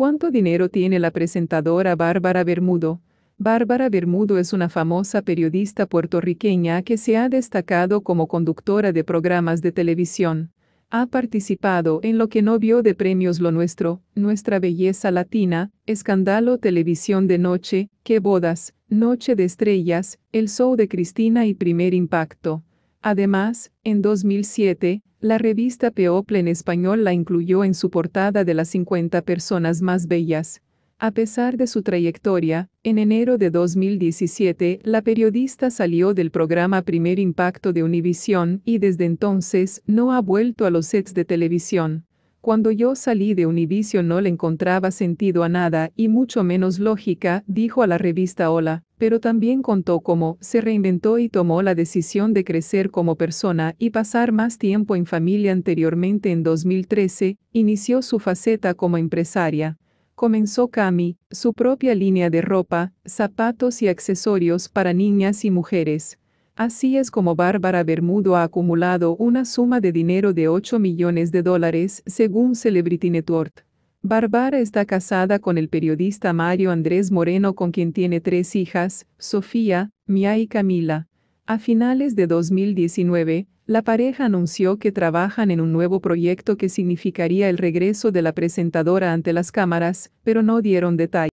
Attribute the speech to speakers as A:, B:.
A: ¿Cuánto dinero tiene la presentadora Bárbara Bermudo? Bárbara Bermudo es una famosa periodista puertorriqueña que se ha destacado como conductora de programas de televisión. Ha participado en lo que no vio de premios Lo Nuestro, Nuestra Belleza Latina, Escándalo Televisión de Noche, Qué Bodas, Noche de Estrellas, El Show de Cristina y Primer Impacto. Además, en 2007, la revista People en español la incluyó en su portada de las 50 personas más bellas. A pesar de su trayectoria, en enero de 2017, la periodista salió del programa Primer Impacto de Univisión y desde entonces no ha vuelto a los sets de televisión. Cuando yo salí de Univision no le encontraba sentido a nada y mucho menos lógica, dijo a la revista Hola pero también contó cómo se reinventó y tomó la decisión de crecer como persona y pasar más tiempo en familia. Anteriormente, en 2013, inició su faceta como empresaria. Comenzó Cami, su propia línea de ropa, zapatos y accesorios para niñas y mujeres. Así es como Bárbara Bermudo ha acumulado una suma de dinero de 8 millones de dólares, según Celebrity Network. Barbara está casada con el periodista Mario Andrés Moreno con quien tiene tres hijas, Sofía, Mia y Camila. A finales de 2019, la pareja anunció que trabajan en un nuevo proyecto que significaría el regreso de la presentadora ante las cámaras, pero no dieron detalles.